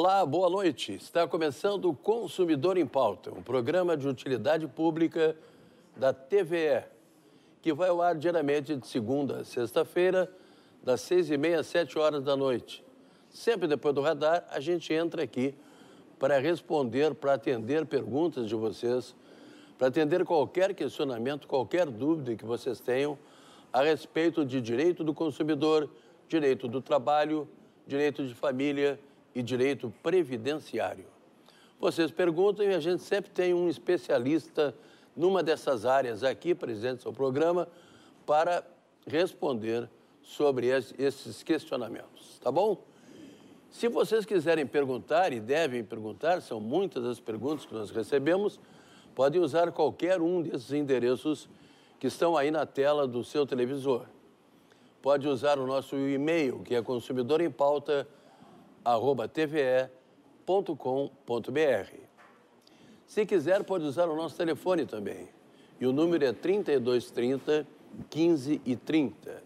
Olá, boa noite. Está começando o Consumidor em Pauta, um programa de utilidade pública da TVE, que vai ao ar diariamente de segunda a sexta-feira, das seis e meia às sete horas da noite. Sempre depois do radar, a gente entra aqui para responder, para atender perguntas de vocês, para atender qualquer questionamento, qualquer dúvida que vocês tenham a respeito de direito do consumidor, direito do trabalho, direito de família e direito previdenciário. Vocês perguntam e a gente sempre tem um especialista numa dessas áreas aqui presente no programa para responder sobre esses questionamentos, tá bom? Se vocês quiserem perguntar e devem perguntar, são muitas as perguntas que nós recebemos, podem usar qualquer um desses endereços que estão aí na tela do seu televisor. Pode usar o nosso e-mail, que é consumidor em pauta tve.com.br. Se quiser, pode usar o nosso telefone também. E o número é 3230 1530.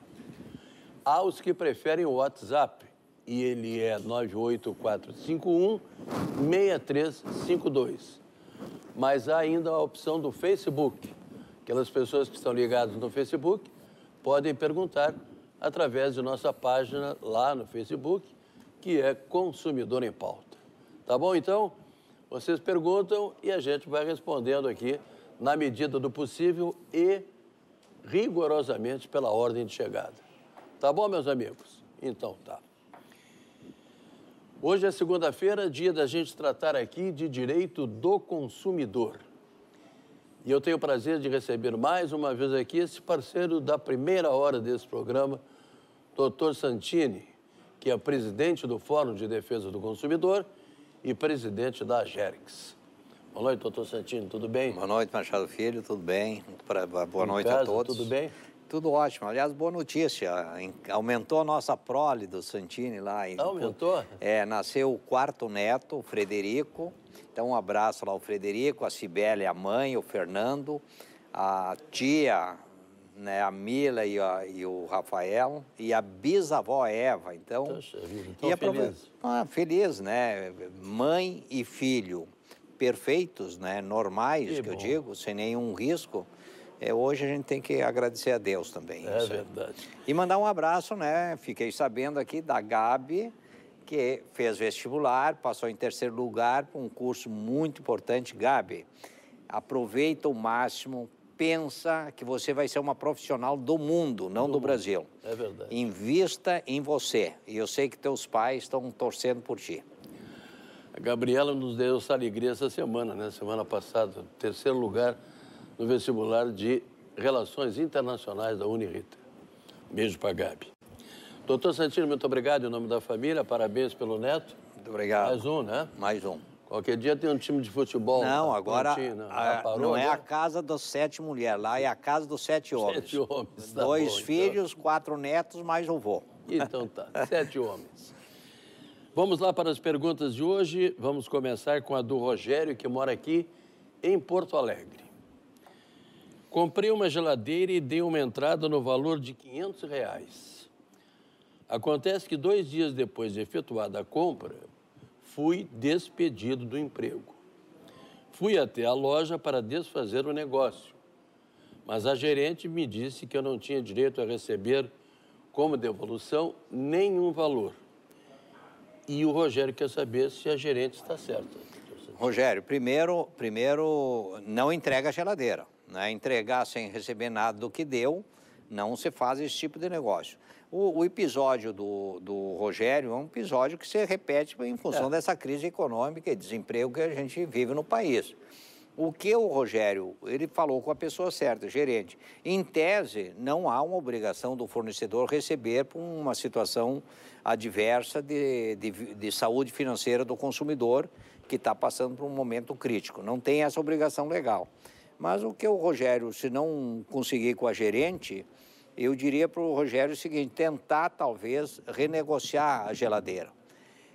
Há os que preferem o WhatsApp, e ele é 98451 6352. Mas há ainda a opção do Facebook. Aquelas pessoas que estão ligadas no Facebook podem perguntar através de nossa página lá no Facebook que é Consumidor em Pauta. Tá bom, então? Vocês perguntam e a gente vai respondendo aqui na medida do possível e rigorosamente pela ordem de chegada. Tá bom, meus amigos? Então tá. Hoje é segunda-feira, dia da gente tratar aqui de direito do consumidor. E eu tenho o prazer de receber mais uma vez aqui esse parceiro da primeira hora desse programa, Dr. Santini, que é presidente do Fórum de Defesa do Consumidor e presidente da Agerex. Boa noite, doutor Santino, tudo bem? Boa noite, Machado Filho, tudo bem? Boa noite casa, a todos. Tudo bem? Tudo ótimo. Aliás, boa notícia. Aumentou a nossa prole do Santini lá. Em... Aumentou? É, nasceu o quarto neto, o Frederico. Então, um abraço lá ao Frederico, a Cibele, a mãe, o Fernando, a tia, né, a Mila e, a, e, o Rafael, e a bisavó Eva, então... Poxa, então, então e feliz. Ah, feliz, né? Mãe e filho perfeitos, né, normais, que, que eu digo, sem nenhum risco. É, hoje a gente tem que agradecer a Deus também. É verdade. E mandar um abraço, né? Fiquei sabendo aqui da Gabi, que fez vestibular, passou em terceiro lugar, um curso muito importante. Gabi, aproveita o máximo, pensa que você vai ser uma profissional do mundo, não do, do Brasil. É verdade. Invista em você. E eu sei que teus pais estão torcendo por ti. A Gabriela nos deu essa alegria essa semana, né? Semana passada, terceiro lugar no vestibular de Relações Internacionais da Unirita. Beijo para Gabi. Doutor Santino, muito obrigado em nome da família. Parabéns pelo neto. Muito obrigado. Mais um, né? Mais um. Qualquer dia tem um time de futebol. Não, agora não, né? a, não é né? a casa dos sete mulheres, lá é a casa dos sete homens. Sete homens, tá Dois bom, então. filhos, então. quatro netos, mais um vô. Então tá, sete homens. Vamos lá para as perguntas de hoje. Vamos começar com a do Rogério, que mora aqui em Porto Alegre. Comprei uma geladeira e dei uma entrada no valor de 500 reais. Acontece que dois dias depois de efetuada a compra, fui despedido do emprego. Fui até a loja para desfazer o negócio, mas a gerente me disse que eu não tinha direito a receber, como devolução, nenhum valor. E o Rogério quer saber se a gerente está certa. Rogério, primeiro, primeiro não entrega a geladeira. Né? Entregar sem receber nada do que deu não se faz esse tipo de negócio. O, o episódio do, do, Rogério é um episódio que se repete em função é. dessa crise econômica e desemprego que a gente vive no país. O que o Rogério, ele falou com a pessoa certa, gerente. Em tese, não há uma obrigação do fornecedor receber por uma situação adversa de, de, de saúde financeira do consumidor que está passando por um momento crítico. Não tem essa obrigação legal. Mas o que o Rogério, se não conseguir com a gerente, eu diria para o Rogério o seguinte: tentar talvez renegociar a geladeira.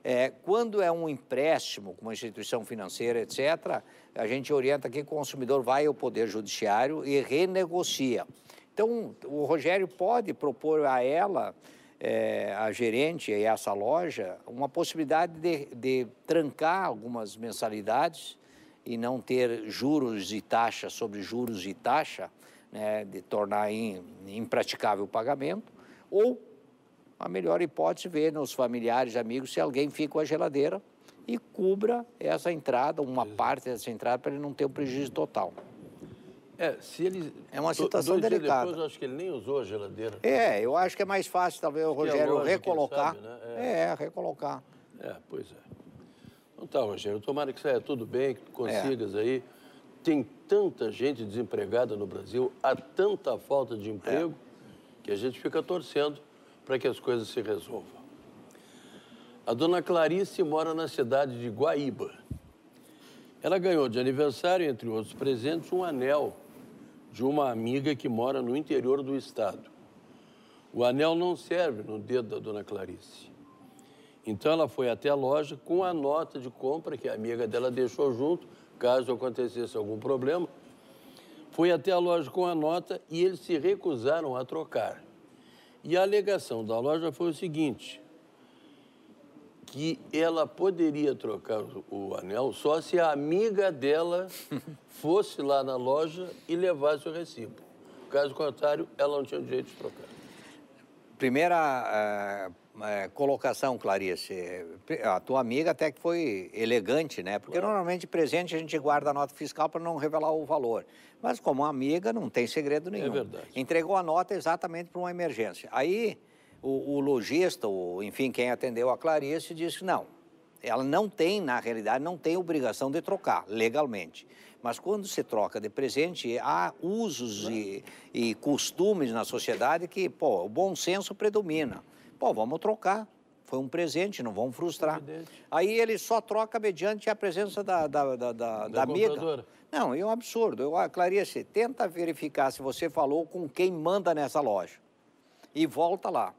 É, quando é um empréstimo com uma instituição financeira, etc., a gente orienta que o consumidor vai ao Poder Judiciário e renegocia. Então, o Rogério pode propor a ela, é, a gerente e essa loja, uma possibilidade de, de trancar algumas mensalidades e não ter juros e taxa sobre juros e taxa, né, de tornar impraticável o pagamento, ou a melhor hipótese, ver nos familiares, amigos, se alguém fica com a geladeira e cubra essa entrada, uma parte dessa entrada, para ele não ter o um prejuízo total. É, se ele. É uma situação dois delicada. Dias depois, eu acho que ele nem usou a geladeira. É, eu acho que é mais fácil, talvez, o é Rogério é lógico, recolocar. Sabe, né? é. é, recolocar. É, pois é. Não tá, Rogério. Tomara que saia tudo bem, que tu é. consigas é. aí. Tem tanta gente desempregada no Brasil, há tanta falta de emprego, é. que a gente fica torcendo para que as coisas se resolvam. A dona Clarice mora na cidade de Guaíba. Ela ganhou de aniversário, entre outros presentes, um anel de uma amiga que mora no interior do estado. O anel não serve no dedo da dona Clarice. Então ela foi até a loja com a nota de compra que a amiga dela deixou junto, caso acontecesse algum problema. Foi até a loja com a nota e eles se recusaram a trocar. E a alegação da loja foi o seguinte: que ela poderia trocar o anel só se a amiga dela fosse lá na loja e levasse o recibo. Caso contrário, ela não tinha direito de trocar. Primeira. Uh é, colocação, Clarice. A tua amiga até que foi elegante, né? Porque claro. normalmente presente a gente guarda a nota fiscal para não revelar o valor. Mas como amiga, não tem segredo nenhum. É verdade. Entregou a nota exatamente para uma emergência. Aí o, o lojista, enfim, quem atendeu a Clarice, disse: não, ela não tem, na realidade, não tem obrigação de trocar legalmente. Mas quando se troca de presente, há usos né? e, e costumes na sociedade que, pô, o bom senso predomina. Pô, vamos trocar. Foi um presente, não vamos frustrar. Aí ele só troca mediante a presença da, da, da, da, da amiga. Não, é um absurdo. Eu, ah, Clarice, tenta verificar se você falou com quem manda nessa loja. E volta lá.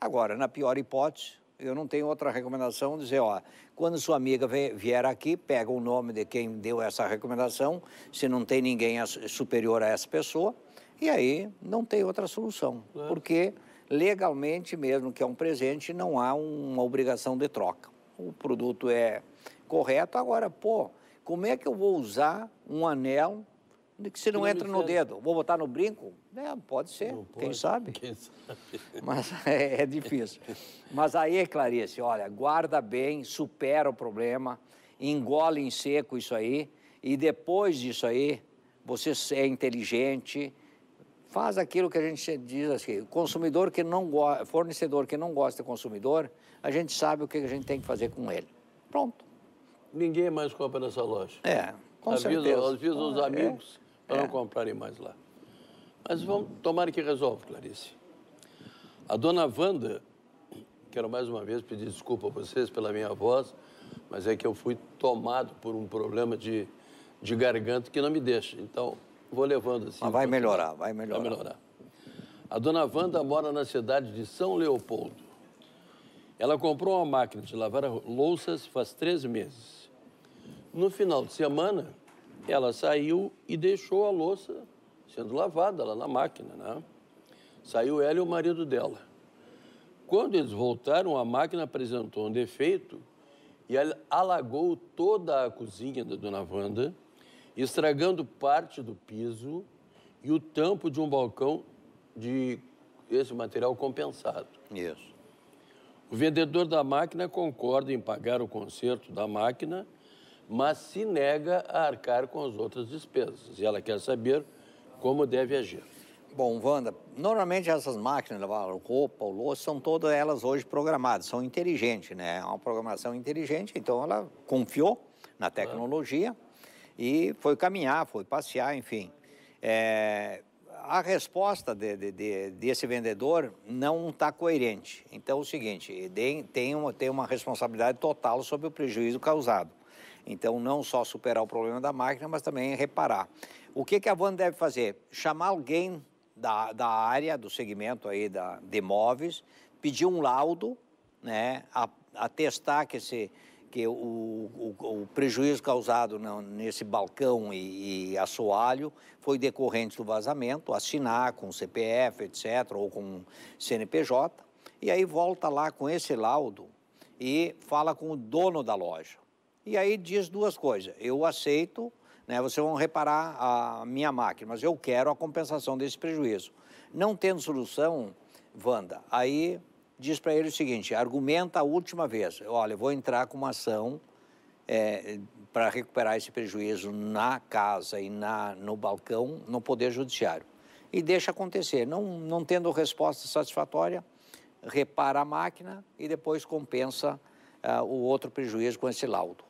Agora, na pior hipótese, eu não tenho outra recomendação dizer, ó, quando sua amiga vier aqui, pega o nome de quem deu essa recomendação, se não tem ninguém superior a essa pessoa, e aí não tem outra solução, é. porque legalmente mesmo que é um presente, não há uma obrigação de troca. O produto é correto. Agora, pô, como é que eu vou usar um anel que se não que entra no dedo? Vou botar no brinco? É, pode ser, quem, pode. Sabe? quem sabe. Mas é, é difícil. Mas aí, Clarice, olha, guarda bem, supera o problema, engole em seco isso aí, e depois disso aí, você é inteligente, faz aquilo que a gente diz assim, consumidor que não gosta, fornecedor que não gosta de consumidor, a gente sabe o que a gente tem que fazer com ele. Pronto. Ninguém é mais compra nessa loja. É, com avisa, certeza. Avisa os é, amigos é, para é. não comprarem mais lá. Mas vamos, tomara que resolva, Clarice. A dona Wanda, quero mais uma vez pedir desculpa a vocês pela minha voz, mas é que eu fui tomado por um problema de, de garganta que não me deixa. Então, vou levando assim. Mas vai melhorar, vai melhorar. Vai melhorar. A dona Wanda mora na cidade de São Leopoldo. Ela comprou uma máquina de lavar louças faz três meses. No final de semana, ela saiu e deixou a louça sendo lavada lá na máquina, né? Saiu ela e o marido dela. Quando eles voltaram, a máquina apresentou um defeito e alagou toda a cozinha da dona Wanda estragando parte do piso e o tampo de um balcão de esse material compensado. Isso. O vendedor da máquina concorda em pagar o conserto da máquina, mas se nega a arcar com as outras despesas. E ela quer saber como deve agir. Bom, Wanda, normalmente essas máquinas de lavar roupa ou louça são todas elas hoje programadas, são inteligentes, né? É uma programação inteligente, então ela confiou na tecnologia, ah e foi caminhar, foi passear, enfim. É, a resposta de, de, de, desse vendedor não está coerente. Então, é o seguinte, tem uma, tem uma responsabilidade total sobre o prejuízo causado. Então, não só superar o problema da máquina, mas também reparar. O que, que a Van deve fazer? Chamar alguém da, da área, do segmento aí da, de imóveis, pedir um laudo, né, a, atestar que esse que o, o, o prejuízo causado nesse balcão e, e assoalho foi decorrente do vazamento, assinar com CPF, etc., ou com CNPJ, e aí volta lá com esse laudo e fala com o dono da loja. E aí diz duas coisas: eu aceito, né, vocês vão reparar a minha máquina, mas eu quero a compensação desse prejuízo. Não tendo solução, Wanda, aí diz para ele o seguinte: argumenta a última vez, olha, vou entrar com uma ação é, para recuperar esse prejuízo na casa e na, no balcão, no Poder Judiciário. E deixa acontecer. Não, não tendo resposta satisfatória, repara a máquina e depois compensa ah, o outro prejuízo com esse laudo.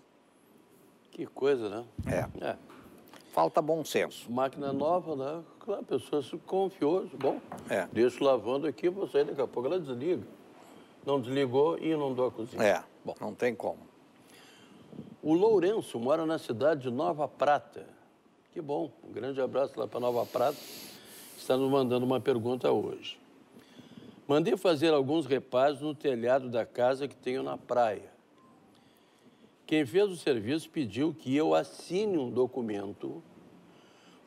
Que coisa, né? É. é. Falta bom senso. Máquina nova, né? Claro, a pessoa se confiou. Bom, é. deixo lavando aqui, você daqui a pouco ela desliga. Não desligou e inundou a cozinha. É, Bom. não tem como. O Lourenço mora na cidade de Nova Prata. Que bom, um grande abraço lá para Nova Prata. Está nos mandando uma pergunta hoje. Mandei fazer alguns reparos no telhado da casa que tenho na praia. Quem fez o serviço pediu que eu assine um documento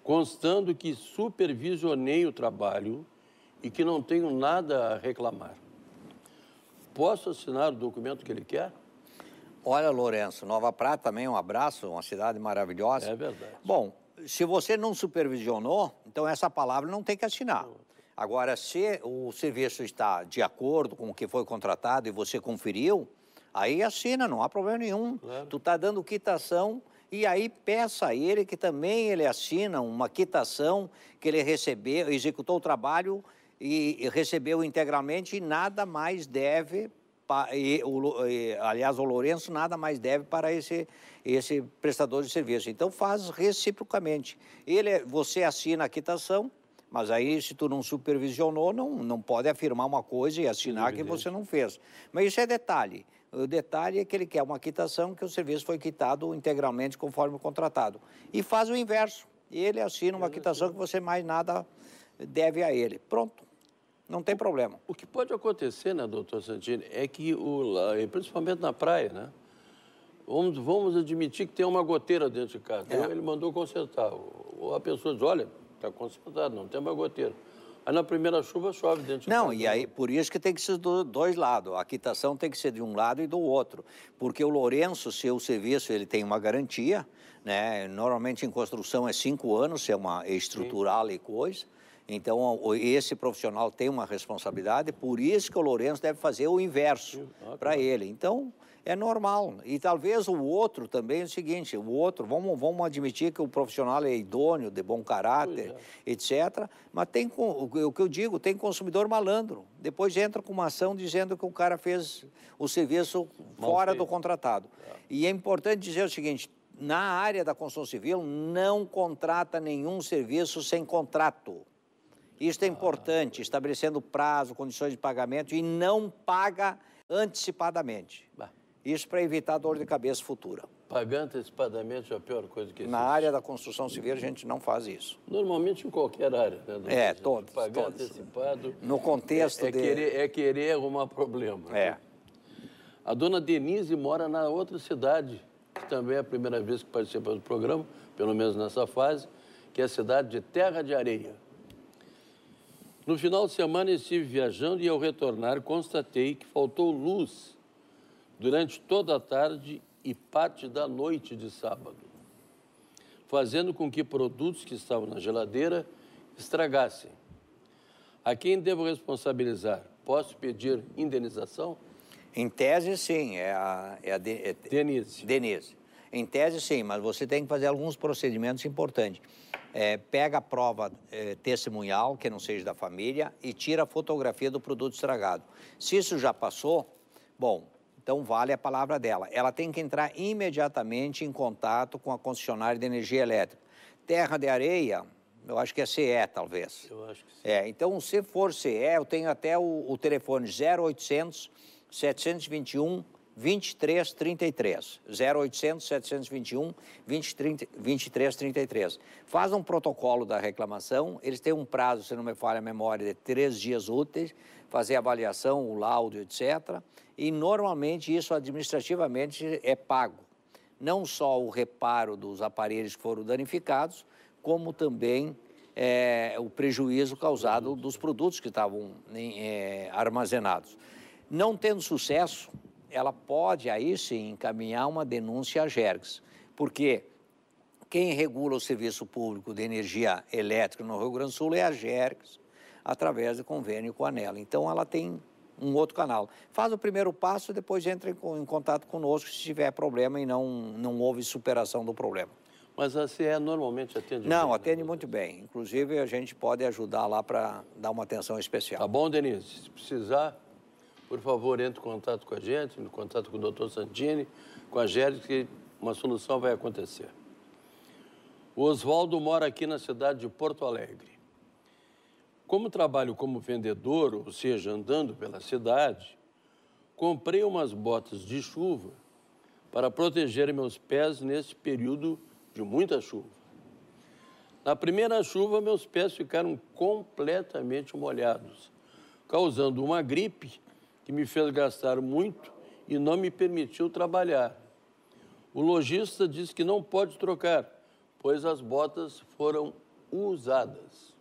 constando que supervisionei o trabalho e que não tenho nada a reclamar. Posso assinar o documento que ele quer? Olha, Lourenço, Nova Prata também, um abraço, uma cidade maravilhosa. É verdade. Bom, se você não supervisionou, então essa palavra não tem que assinar. Agora, se o serviço está de acordo com o que foi contratado e você conferiu, aí assina, não há problema nenhum. Claro. Tu está dando quitação e aí peça a ele que também ele assina uma quitação que ele recebeu, executou o trabalho e recebeu integralmente e nada mais deve e, o, e, aliás, o Lourenço nada mais deve para esse, esse prestador de serviço. Então faz reciprocamente. Ele, é, você assina a quitação, mas aí se tu não supervisionou, não, não pode afirmar uma coisa e assinar Sim, que você não fez. Mas isso é detalhe. O detalhe é que ele quer uma quitação que o serviço foi quitado integralmente conforme o contratado. E faz o inverso. Ele assina uma quitação que você mais nada deve a ele. Pronto não tem problema. O que pode acontecer, né, doutor Santini, é que, o, eh, principalmente na praia, né? Vamos, vamos admitir que tem uma goteira dentro de casa. É. Então, ele mandou consertar. Ou a pessoa diz, olha, está consertado, não tem uma goteira. Aí na primeira chuva chove dentro Não, de e né? aí por isso que tem que ser dos dois lados. A quitação tem que ser de um lado e do outro. Porque o Lourenço, seu serviço, ele tem uma garantia, né? Normalmente em construção é cinco anos, se é uma estrutural Sim. e coisa. Então, esse profissional tem uma responsabilidade, por isso que o Lourenço deve fazer o inverso para ele. Então, é normal. E talvez o outro também é o seguinte: o outro, vamos, vamos admitir que o profissional é idôneo, de bom caráter, é. etc. Mas tem, o que eu digo, tem consumidor malandro. Depois entra com uma ação dizendo que o cara fez o serviço Mal fora feito. do contratado. É. E é importante dizer o seguinte: na área da construção civil, não contrata nenhum serviço sem contrato. Isto é importante, estabelecendo prazo, condições de pagamento e não paga antecipadamente. Isso para evitar dor de cabeça futura. Pagar antecipadamente é a pior coisa que existe. Na área da construção civil, a gente não faz isso. Normalmente em qualquer área. Né, é, todos. Pagar todos. antecipado. No contexto é, é de... Querer, é querer arrumar problema. Né? É. A dona Denise mora na outra cidade, que também é a primeira vez que participa do programa, pelo menos nessa fase, que é a cidade de Terra de Areia. No final de semana estive viajando e, ao retornar, constatei que faltou luz durante toda a tarde e parte da noite de sábado, fazendo com que produtos que estavam na geladeira estragassem. A quem devo responsabilizar? Posso pedir indenização? Em tese, sim. É a, é a de, é Denise. Denise. Em tese, sim, mas você tem que fazer alguns procedimentos importantes é, pega a prova é, testemunhal, que não seja da família, e tira a fotografia do produto estragado. Se isso já passou, bom, então vale a palavra dela. Ela tem que entrar imediatamente em contato com a concessionária de energia elétrica. Terra de Areia, eu acho que é CE, talvez. Eu acho que sim. É, então, se for CE, eu tenho até o, o telefone 0800 721 2333, 0800 721 2333. Faz um protocolo da reclamação, eles têm um prazo, se não me falha a memória, de três dias úteis, fazer a avaliação, o laudo, etc. E normalmente isso administrativamente é pago. Não só o reparo dos aparelhos que foram danificados, como também é, o prejuízo causado dos produtos que estavam é, armazenados. Não tendo sucesso, ela pode aí sim encaminhar uma denúncia à GERGS, porque quem regula o serviço público de energia elétrica no Rio Grande do Sul é a GERGS, através do convênio com a ANEL. Então ela tem um outro canal. Faz o primeiro passo, depois entra em, contato conosco se tiver problema e não, não houve superação do problema. Mas a CE normalmente atende Não, bem, atende né? muito bem. Inclusive, a gente pode ajudar lá para dar uma atenção especial. Tá bom, Denise? Se precisar, por favor, entre em contato com a gente, em contato com o doutor Santini, com a Gérica, que uma solução vai acontecer. O Oswaldo mora aqui na cidade de Porto Alegre. Como trabalho como vendedor, ou seja, andando pela cidade, comprei umas botas de chuva para proteger meus pés nesse período de muita chuva. Na primeira chuva, meus pés ficaram completamente molhados, causando uma gripe que me fez gastar muito e não me permitiu trabalhar. O lojista disse que não pode trocar, pois as botas foram usadas.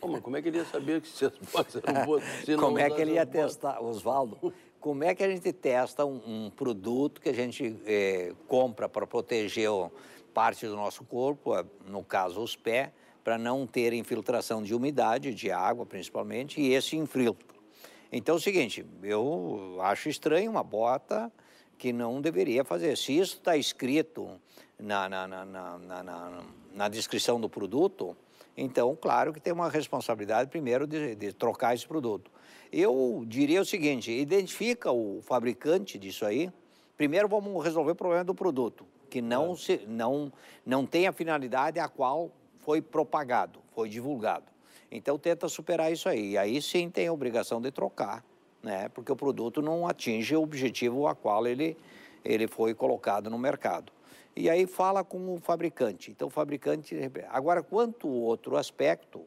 Oh, mas como é que ele ia saber que se as botas eram boas? como é que ele ia testar, Oswaldo? Como é que a gente testa um, um produto que a gente é, compra para proteger parte do nosso corpo, no caso os pés, para não ter infiltração de umidade, de água principalmente, e esse infiltro? Então é o seguinte, eu acho estranho uma bota que não deveria fazer. Se isso está escrito na, na, na, na, na descrição do produto, então, claro que tem uma responsabilidade primeiro de, de, trocar esse produto. Eu diria o seguinte: identifica o fabricante disso aí. Primeiro, vamos resolver o problema do produto, que não, é. se, não, não tem a finalidade a qual foi propagado, foi divulgado. Então tenta superar isso aí. E aí sim tem a obrigação de trocar, né? Porque o produto não atinge o objetivo a qual ele, ele foi colocado no mercado. E aí fala com o fabricante. Então o fabricante. Agora, quanto outro aspecto,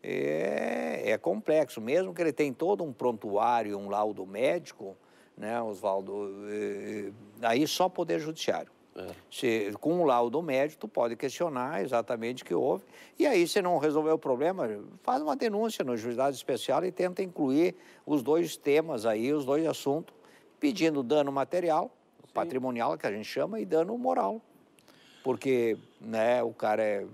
é, é complexo. Mesmo que ele tem todo um prontuário, um laudo médico, né, Oswaldo? É, é, aí só poder judiciário. É. Se, com um laudo médico, tu pode questionar exatamente o que houve. E aí, se não resolver o problema, faz uma denúncia no juizado especial e tenta incluir os dois temas aí, os dois assuntos, pedindo dano material, Sim. patrimonial, que a gente chama, e dano moral. Porque né, o cara é,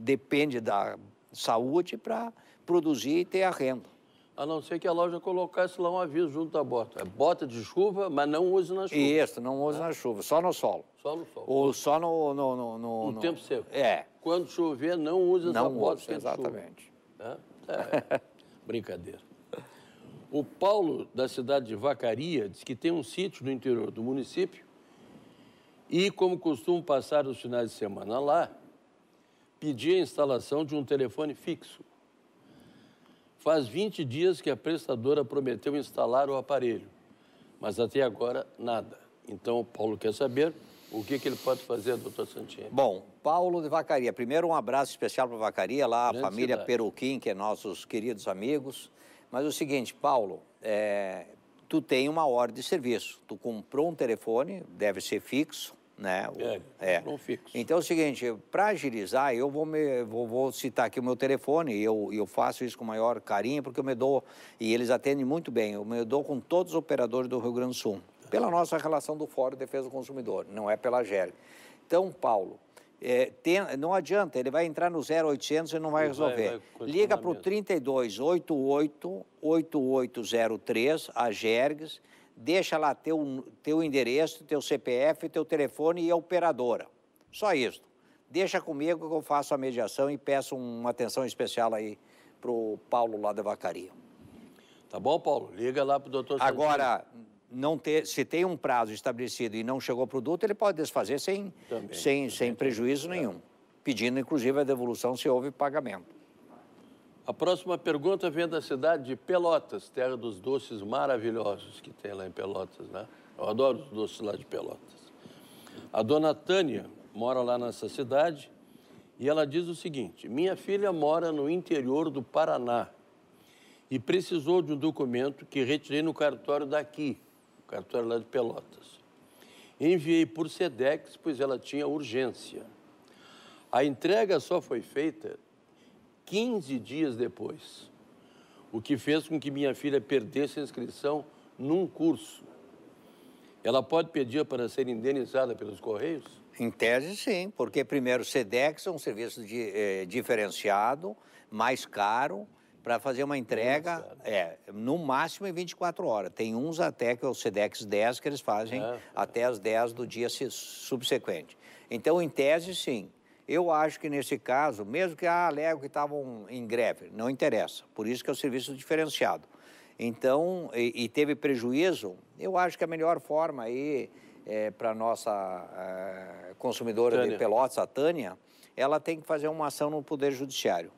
depende da saúde para produzir e ter a renda. A não ser que a loja colocasse lá um aviso junto à bota. É bota de chuva, mas não use na chuva. Isso, não use né? na chuva, só no solo. Só no solo. Ou só no... No, no, no, no tempo seco. É. Quando chover, não use não essa bota usa, exatamente. Chuva, né? É, brincadeira. O Paulo, da cidade de Vacaria, diz que tem um sítio no interior do município e, como costumo passar os finais de semana lá, pedi a instalação de um telefone fixo Faz 20 dias que a prestadora prometeu instalar o aparelho, mas até agora nada. Então, o Paulo quer saber o que, que ele pode fazer, doutor Santinho. Bom, Paulo de Vacaria, primeiro um abraço especial para Vacaria, lá a família cidade. Peruquim, que é nossos queridos amigos. Mas é o seguinte, Paulo, é, tu tem uma hora de serviço, tu comprou um telefone, deve ser fixo, né? É, é. Então é o seguinte, para agilizar, eu vou, me, vou, vou, citar aqui o meu telefone, eu, eu faço isso com o maior carinho, porque eu me dou, e eles atendem muito bem, eu me dou com todos os operadores do Rio Grande do Sul, pela nossa relação do Fórum de Defesa do Consumidor, não é pela GERG. Então, Paulo, é, tem, não adianta, ele vai entrar no 0800 e não vai resolver. Vai, vai Liga para o 3288 8803, a GERGS, deixa lá teu, teu endereço, teu CPF, teu telefone e a operadora. Só isso. Deixa comigo que eu faço a mediação e peço uma atenção especial aí para o Paulo lá da vacaria. Tá bom, Paulo? Liga lá para o doutor Agora, não ter, se tem um prazo estabelecido e não chegou o produto, ele pode desfazer sem, também, sem, também, sem prejuízo também. nenhum, pedindo inclusive a devolução se houve pagamento. A próxima pergunta vem da cidade de Pelotas, terra dos doces maravilhosos que tem lá em Pelotas, né? Eu adoro os doces lá de Pelotas. A dona Tânia mora lá nessa cidade e ela diz o seguinte: Minha filha mora no interior do Paraná e precisou de um documento que retirei no cartório daqui, cartório lá de Pelotas. Enviei por SEDEX, pois ela tinha urgência. A entrega só foi feita 15 dias depois, o que fez com que minha filha perdesse a inscrição num curso. Ela pode pedir para ser indenizada pelos Correios? Em tese, sim, porque primeiro o SEDEX é um serviço de, eh, diferenciado, mais caro, para fazer uma entrega é, no máximo em 24 horas. Tem uns até que é o SEDEX 10 que eles fazem é, até é. as 10 do dia subsequente. Então, em tese, sim. Eu acho que nesse caso, mesmo que ah, alego que estavam em greve, não interessa. Por isso que é o serviço diferenciado. Então, e, e teve prejuízo, eu acho que a melhor forma aí é, para nossa é, consumidora Tânia. de Pelotas, a Tânia, ela tem que fazer uma ação no Poder Judiciário.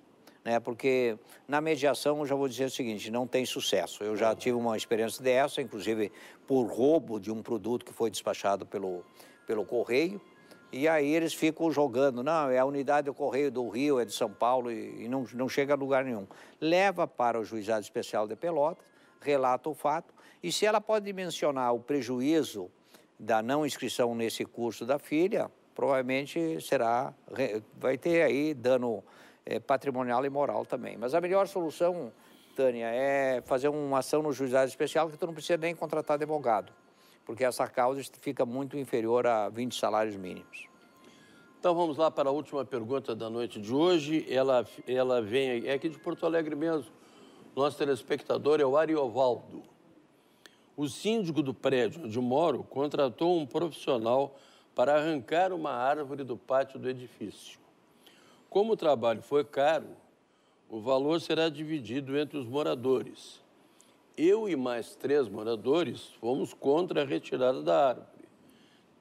Né? Porque na mediação, eu já vou dizer o seguinte, não tem sucesso. Eu já uhum. tive uma experiência dessa, inclusive por roubo de um produto que foi despachado pelo, pelo correio, e aí eles ficam jogando, não, é a unidade do Correio do Rio, é de São Paulo, e, não, não chega a lugar nenhum. Leva para o Juizado Especial de Pelotas, relata o fato, e se ela pode mencionar o prejuízo da não inscrição nesse curso da filha, provavelmente será, vai ter aí dano é, patrimonial e moral também. Mas a melhor solução, Tânia, é fazer uma ação no Juizado Especial que tu não precisa nem contratar advogado porque essa causa fica muito inferior a 20 salários mínimos. Então vamos lá para a última pergunta da noite de hoje. Ela, ela vem, é aqui de Porto Alegre mesmo. Nosso telespectador é o Ariovaldo. O síndico do prédio onde moro contratou um profissional para arrancar uma árvore do pátio do edifício. Como o trabalho foi caro, o valor será dividido entre os moradores. Eu e mais três moradores fomos contra a retirada da árvore.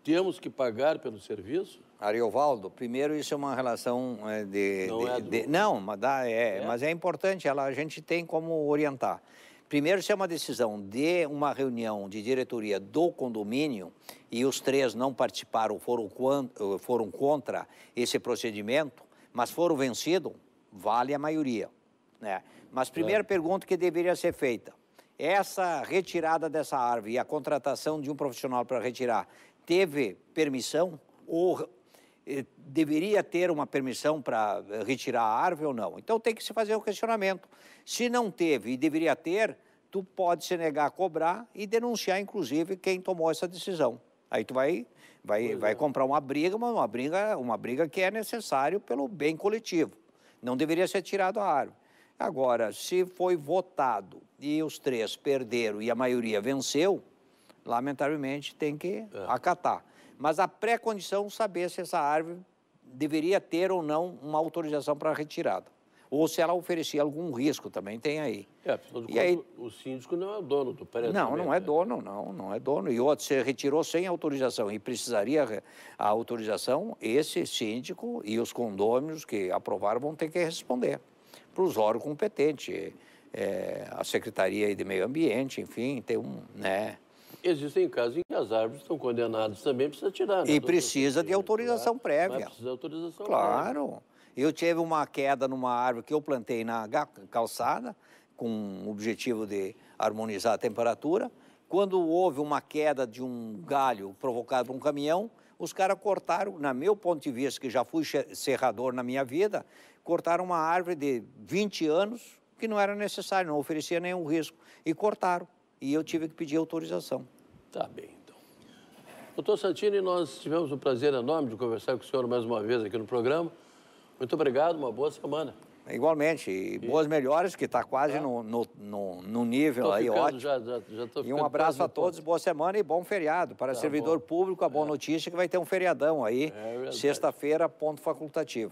Temos que pagar pelo serviço? Ariovaldo, primeiro isso é uma relação eh, de... Não, de, é do... de, não mas, dá, é, é, mas é importante, ela, a gente tem como orientar. Primeiro, se é uma decisão de uma reunião de diretoria do condomínio e os três não participaram, foram, eh, foram contra esse procedimento, mas foram vencidos, vale a maioria. Né? Mas primeira é. pergunta que deveria ser feita, essa retirada dessa árvore e a contratação de um profissional para retirar teve permissão ou eh, deveria ter uma permissão para eh, retirar a árvore ou não? Então tem que se fazer o um questionamento. Se não teve e deveria ter, tu pode se negar a cobrar e denunciar, inclusive, quem tomou essa decisão. Aí tu vai, vai, vai é. comprar uma briga, mas uma briga, uma briga que é necessário pelo bem coletivo. Não deveria ser tirado a árvore. Agora, se foi votado e os três perderam e a maioria venceu, lamentavelmente tem que é. acatar. Mas a pré-condição saber se essa árvore deveria ter ou não uma autorização para retirada. Ou se ela oferecia algum risco também, tem aí. É, e caso, aí... o síndico não é dono do prédio. Não, não né? é dono, não, não é dono. E outro, se retirou sem autorização e precisaria a autorização, esse síndico e os condôminos que aprovaram vão ter que responder para os órgãos competentes, é, a Secretaria de Meio Ambiente, enfim, tem um, né? Existem casos em que as árvores estão condenadas também, precisa tirar. Né? E precisa de autorização prévia. precisa de autorização Claro. Prévia. Eu tive uma queda numa árvore que eu plantei na calçada, com o objetivo de harmonizar a temperatura. Quando houve uma queda de um galho provocado por um caminhão, os caras cortaram, na meu ponto de vista, que já fui serrador na minha vida, cortaram uma árvore de 20 anos que não era necessário, não oferecia nenhum risco. E cortaram. E eu tive que pedir autorização. Tá bem, então. Doutor Santini, nós tivemos um prazer enorme de conversar com o senhor mais uma vez aqui no programa. Muito obrigado, uma boa semana. Igualmente, e boas melhores, que está quase tá. no, no, no, no, nível tô aí, ficando, ótimo. Já, já, já e um abraço a todos, boa semana e bom feriado. Para tá servidor bom. público, a boa é. notícia é que vai ter um feriadão aí, é sexta-feira, ponto facultativo.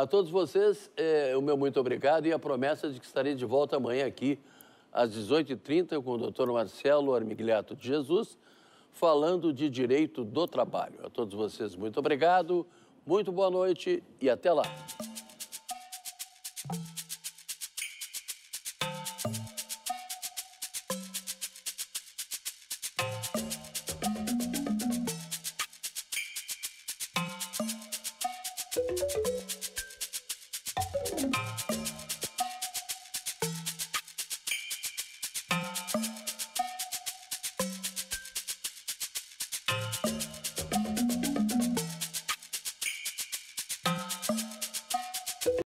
A todos vocês, é, o meu muito obrigado e a promessa de que estarei de volta amanhã aqui às 18h30 com o doutor Marcelo Armigliato de Jesus, falando de direito do trabalho. A todos vocês, muito obrigado, muito boa noite e até lá.